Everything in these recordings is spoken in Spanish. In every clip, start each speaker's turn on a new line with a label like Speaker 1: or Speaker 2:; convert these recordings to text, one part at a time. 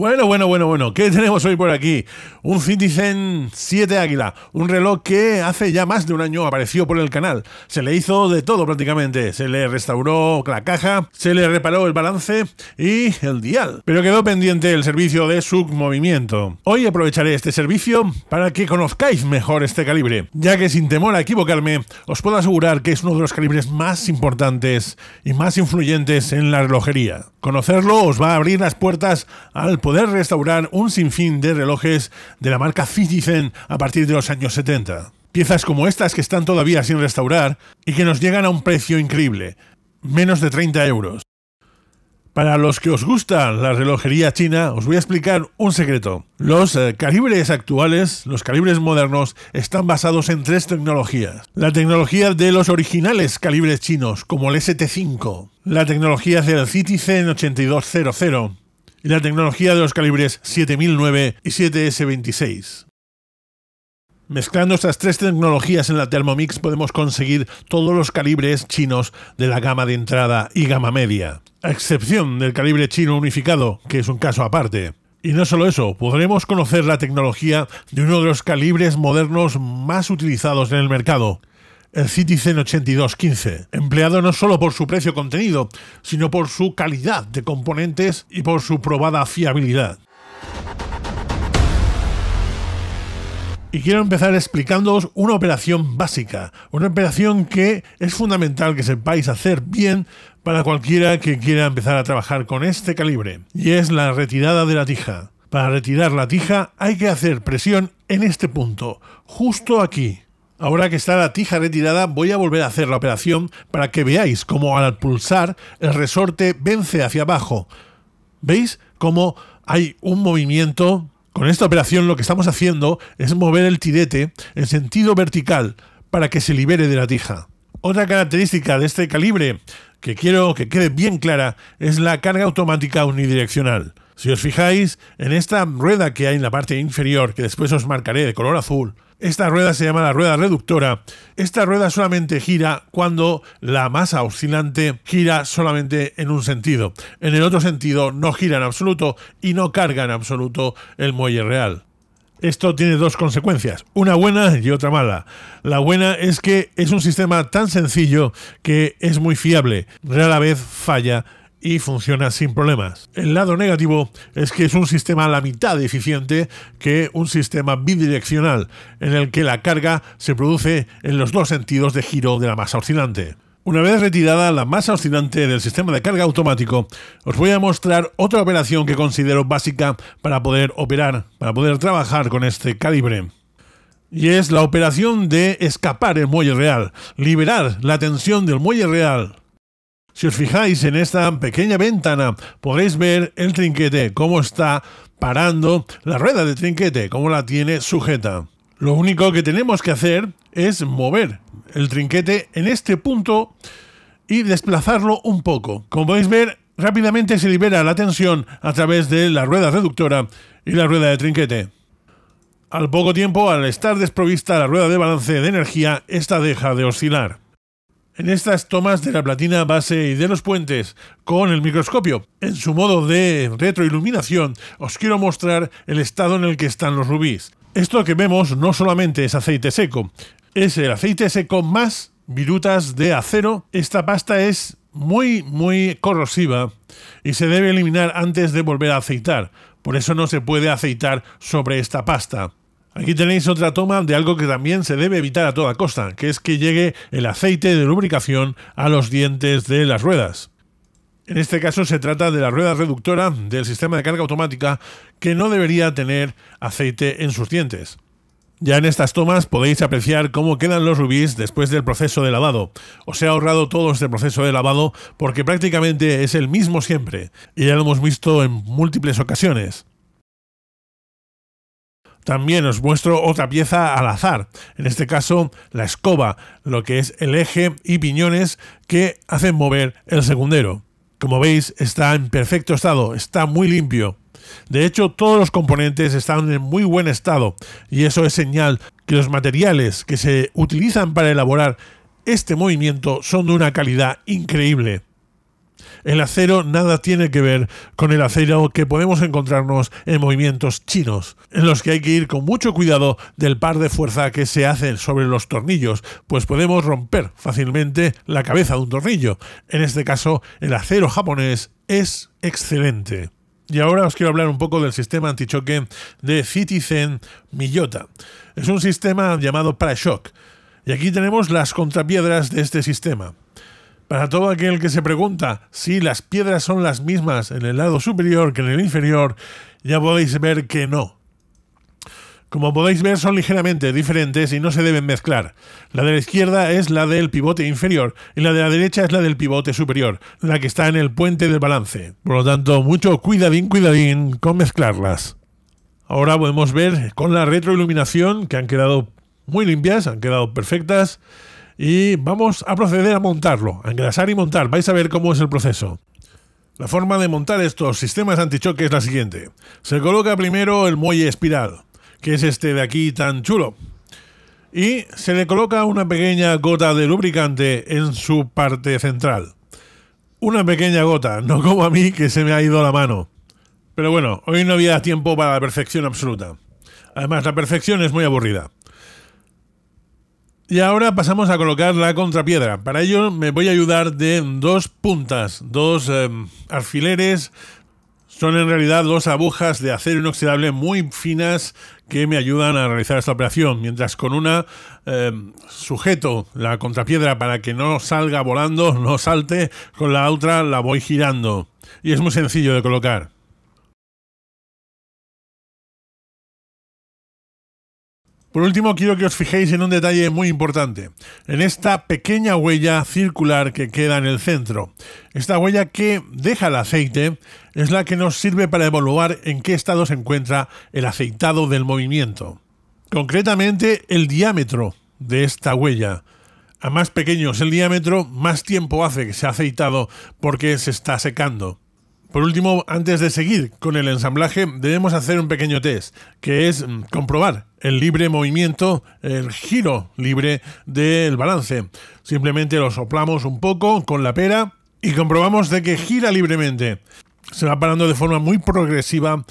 Speaker 1: Bueno, bueno, bueno, bueno. ¿Qué tenemos hoy por aquí? Un Citizen 7 Águila. Un reloj que hace ya más de un año apareció por el canal. Se le hizo de todo prácticamente. Se le restauró la caja, se le reparó el balance y el dial. Pero quedó pendiente el servicio de submovimiento. movimiento. Hoy aprovecharé este servicio para que conozcáis mejor este calibre. Ya que sin temor a equivocarme, os puedo asegurar que es uno de los calibres más importantes y más influyentes en la relojería. Conocerlo os va a abrir las puertas al poder poder restaurar un sinfín de relojes de la marca Citizen a partir de los años 70. Piezas como estas que están todavía sin restaurar y que nos llegan a un precio increíble, menos de 30 euros. Para los que os gusta la relojería china, os voy a explicar un secreto. Los eh, calibres actuales, los calibres modernos, están basados en tres tecnologías. La tecnología de los originales calibres chinos, como el ST5, la tecnología del Citizen 8200 y la tecnología de los calibres 7009 y 7S26. Mezclando estas tres tecnologías en la Thermomix podemos conseguir todos los calibres chinos de la gama de entrada y gama media, a excepción del calibre chino unificado, que es un caso aparte. Y no solo eso, podremos conocer la tecnología de uno de los calibres modernos más utilizados en el mercado, el Citizen 8215, empleado no solo por su precio contenido, sino por su calidad de componentes y por su probada fiabilidad. Y quiero empezar explicándoos una operación básica, una operación que es fundamental que sepáis hacer bien para cualquiera que quiera empezar a trabajar con este calibre, y es la retirada de la tija. Para retirar la tija hay que hacer presión en este punto, justo aquí. Ahora que está la tija retirada, voy a volver a hacer la operación para que veáis cómo al pulsar el resorte vence hacia abajo. ¿Veis cómo hay un movimiento? Con esta operación lo que estamos haciendo es mover el tirete en sentido vertical para que se libere de la tija. Otra característica de este calibre que quiero que quede bien clara es la carga automática unidireccional. Si os fijáis en esta rueda que hay en la parte inferior, que después os marcaré de color azul, esta rueda se llama la rueda reductora. Esta rueda solamente gira cuando la masa oscilante gira solamente en un sentido. En el otro sentido no gira en absoluto y no carga en absoluto el muelle real. Esto tiene dos consecuencias, una buena y otra mala. La buena es que es un sistema tan sencillo que es muy fiable, rara vez falla y funciona sin problemas. El lado negativo es que es un sistema a la mitad eficiente que un sistema bidireccional, en el que la carga se produce en los dos sentidos de giro de la masa oscilante. Una vez retirada la masa oscilante del sistema de carga automático, os voy a mostrar otra operación que considero básica para poder operar, para poder trabajar con este calibre. Y es la operación de escapar el muelle real, liberar la tensión del muelle real si os fijáis en esta pequeña ventana, podéis ver el trinquete, cómo está parando la rueda de trinquete, cómo la tiene sujeta. Lo único que tenemos que hacer es mover el trinquete en este punto y desplazarlo un poco. Como podéis ver, rápidamente se libera la tensión a través de la rueda reductora y la rueda de trinquete. Al poco tiempo, al estar desprovista la rueda de balance de energía, esta deja de oscilar en estas tomas de la platina base y de los puentes con el microscopio. En su modo de retroiluminación os quiero mostrar el estado en el que están los rubíes. Esto que vemos no solamente es aceite seco, es el aceite seco más virutas de acero. Esta pasta es muy, muy corrosiva y se debe eliminar antes de volver a aceitar. Por eso no se puede aceitar sobre esta pasta. Aquí tenéis otra toma de algo que también se debe evitar a toda costa, que es que llegue el aceite de lubricación a los dientes de las ruedas. En este caso se trata de la rueda reductora del sistema de carga automática que no debería tener aceite en sus dientes. Ya en estas tomas podéis apreciar cómo quedan los rubíes después del proceso de lavado. Os he ahorrado todo este proceso de lavado porque prácticamente es el mismo siempre y ya lo hemos visto en múltiples ocasiones. También os muestro otra pieza al azar, en este caso la escoba, lo que es el eje y piñones que hacen mover el segundero. Como veis, está en perfecto estado, está muy limpio. De hecho, todos los componentes están en muy buen estado y eso es señal que los materiales que se utilizan para elaborar este movimiento son de una calidad increíble. El acero nada tiene que ver con el acero que podemos encontrarnos en movimientos chinos, en los que hay que ir con mucho cuidado del par de fuerza que se hace sobre los tornillos, pues podemos romper fácilmente la cabeza de un tornillo. En este caso, el acero japonés es excelente. Y ahora os quiero hablar un poco del sistema antichoque de Citizen Miyota. Es un sistema llamado Parashock. Y aquí tenemos las contrapiedras de este sistema. Para todo aquel que se pregunta si las piedras son las mismas en el lado superior que en el inferior, ya podéis ver que no. Como podéis ver son ligeramente diferentes y no se deben mezclar. La de la izquierda es la del pivote inferior y la de la derecha es la del pivote superior, la que está en el puente del balance. Por lo tanto, mucho cuidadín, cuidadín con mezclarlas. Ahora podemos ver con la retroiluminación que han quedado muy limpias, han quedado perfectas y vamos a proceder a montarlo, a engrasar y montar. Vais a ver cómo es el proceso. La forma de montar estos sistemas antichoque es la siguiente. Se coloca primero el muelle espiral, que es este de aquí tan chulo. Y se le coloca una pequeña gota de lubricante en su parte central. Una pequeña gota, no como a mí que se me ha ido la mano. Pero bueno, hoy no había tiempo para la perfección absoluta. Además, la perfección es muy aburrida. Y ahora pasamos a colocar la contrapiedra. Para ello me voy a ayudar de dos puntas, dos em, alfileres. Son en realidad dos agujas de acero inoxidable muy finas que me ayudan a realizar esta operación. Mientras con una em, sujeto la contrapiedra para que no salga volando, no salte, con la otra la voy girando. Y es muy sencillo de colocar. Por último, quiero que os fijéis en un detalle muy importante, en esta pequeña huella circular que queda en el centro. Esta huella que deja el aceite es la que nos sirve para evaluar en qué estado se encuentra el aceitado del movimiento. Concretamente, el diámetro de esta huella. A más pequeño es el diámetro, más tiempo hace que se ha aceitado porque se está secando. Por último, antes de seguir con el ensamblaje, debemos hacer un pequeño test, que es mm, comprobar el libre movimiento, el giro libre del balance. Simplemente lo soplamos un poco con la pera y comprobamos de que gira libremente. Se va parando de forma muy progresiva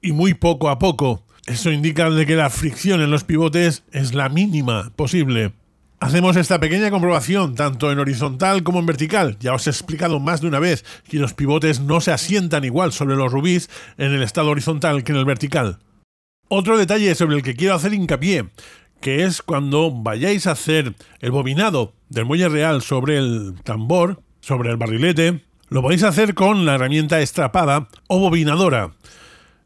Speaker 1: y muy poco a poco. Eso indica de que la fricción en los pivotes es la mínima posible. Hacemos esta pequeña comprobación tanto en horizontal como en vertical. Ya os he explicado más de una vez que los pivotes no se asientan igual sobre los rubíes en el estado horizontal que en el vertical. Otro detalle sobre el que quiero hacer hincapié, que es cuando vayáis a hacer el bobinado del muelle real sobre el tambor, sobre el barrilete, lo podéis hacer con la herramienta estrapada o bobinadora.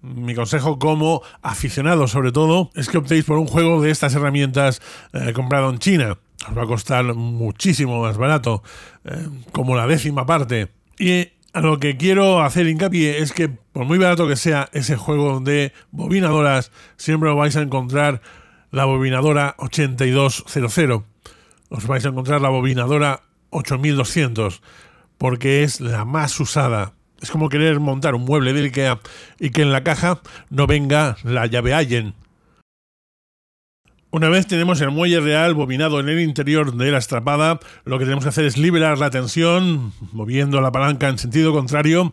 Speaker 1: Mi consejo como aficionado sobre todo es que optéis por un juego de estas herramientas eh, comprado en China. Os va a costar muchísimo más barato, eh, como la décima parte. Y a lo que quiero hacer hincapié es que, por muy barato que sea ese juego de bobinadoras, siempre os vais a encontrar la bobinadora 8200. Os vais a encontrar la bobinadora 8200, porque es la más usada. Es como querer montar un mueble de IKEA y que en la caja no venga la llave Allen una vez tenemos el muelle real bobinado en el interior de la estrapada, lo que tenemos que hacer es liberar la tensión, moviendo la palanca en sentido contrario,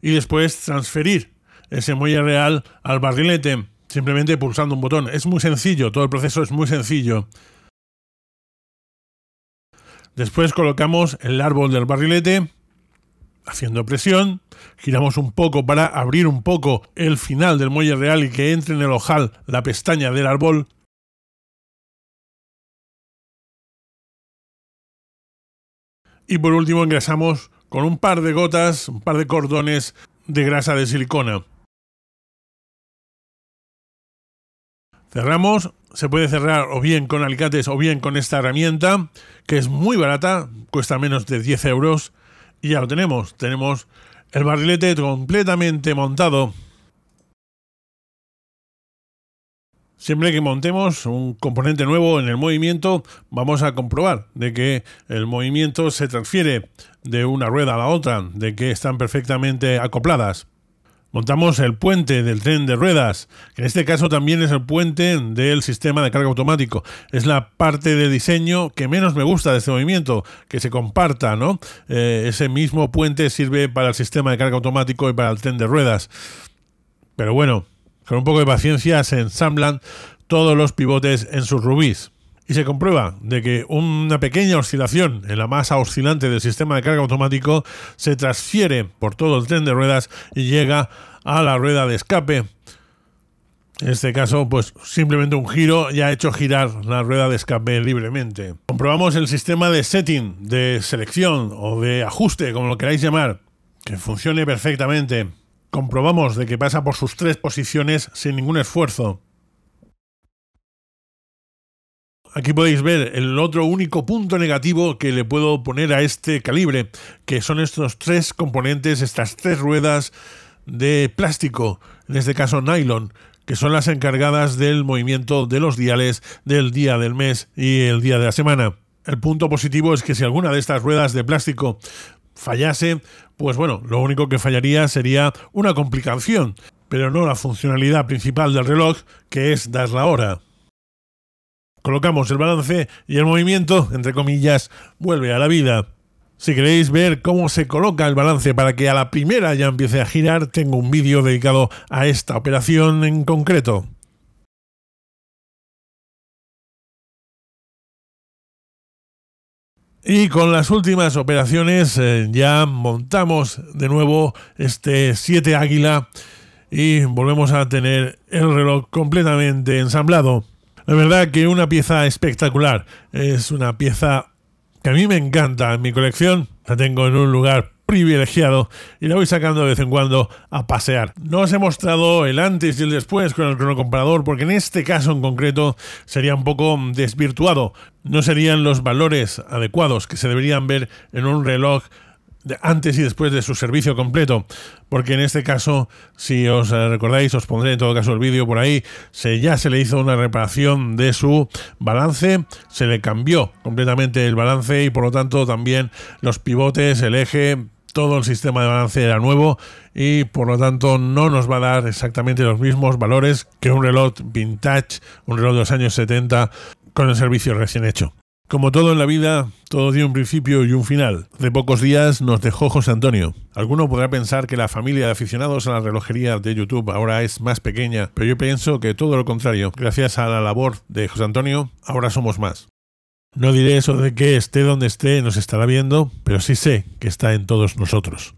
Speaker 1: y después transferir ese muelle real al barrilete, simplemente pulsando un botón. Es muy sencillo, todo el proceso es muy sencillo. Después colocamos el árbol del barrilete, haciendo presión, giramos un poco para abrir un poco el final del muelle real y que entre en el ojal la pestaña del árbol Y por último engrasamos con un par de gotas, un par de cordones de grasa de silicona. Cerramos, se puede cerrar o bien con alicates o bien con esta herramienta, que es muy barata, cuesta menos de 10 euros, y ya lo tenemos, tenemos el barrilete completamente montado Siempre que montemos un componente nuevo en el movimiento, vamos a comprobar de que el movimiento se transfiere de una rueda a la otra, de que están perfectamente acopladas. Montamos el puente del tren de ruedas, que en este caso también es el puente del sistema de carga automático. Es la parte de diseño que menos me gusta de este movimiento, que se comparta, ¿no? Eh, ese mismo puente sirve para el sistema de carga automático y para el tren de ruedas. Pero bueno, con un poco de paciencia se ensamblan todos los pivotes en sus rubíes. Y se comprueba de que una pequeña oscilación en la masa oscilante del sistema de carga automático se transfiere por todo el tren de ruedas y llega a la rueda de escape. En este caso, pues simplemente un giro ya ha hecho girar la rueda de escape libremente. Comprobamos el sistema de setting, de selección o de ajuste, como lo queráis llamar, que funcione perfectamente Comprobamos de que pasa por sus tres posiciones sin ningún esfuerzo. Aquí podéis ver el otro único punto negativo que le puedo poner a este calibre, que son estos tres componentes, estas tres ruedas de plástico, en este caso nylon, que son las encargadas del movimiento de los diales del día del mes y el día de la semana. El punto positivo es que si alguna de estas ruedas de plástico fallase, pues bueno, lo único que fallaría sería una complicación, pero no la funcionalidad principal del reloj, que es dar la hora. Colocamos el balance y el movimiento, entre comillas, vuelve a la vida. Si queréis ver cómo se coloca el balance para que a la primera ya empiece a girar, tengo un vídeo dedicado a esta operación en concreto. Y con las últimas operaciones eh, ya montamos de nuevo este 7 Águila y volvemos a tener el reloj completamente ensamblado. La verdad que una pieza espectacular, es una pieza que a mí me encanta en mi colección, la tengo en un lugar privilegiado y la voy sacando de vez en cuando a pasear. No os he mostrado el antes y el después con el cronocomparador porque en este caso en concreto sería un poco desvirtuado. No serían los valores adecuados que se deberían ver en un reloj antes y después de su servicio completo. Porque en este caso, si os eh, recordáis, os pondré en todo caso el vídeo por ahí, se, ya se le hizo una reparación de su balance, se le cambió completamente el balance y por lo tanto también los pivotes, el eje, todo el sistema de balance era nuevo y por lo tanto no nos va a dar exactamente los mismos valores que un reloj vintage, un reloj de los años 70 con el servicio recién hecho. Como todo en la vida, todo tiene un principio y un final. De pocos días nos dejó José Antonio. Alguno podrá pensar que la familia de aficionados a la relojería de YouTube ahora es más pequeña, pero yo pienso que todo lo contrario. Gracias a la labor de José Antonio, ahora somos más. No diré eso de que esté donde esté nos estará viendo, pero sí sé que está en todos nosotros.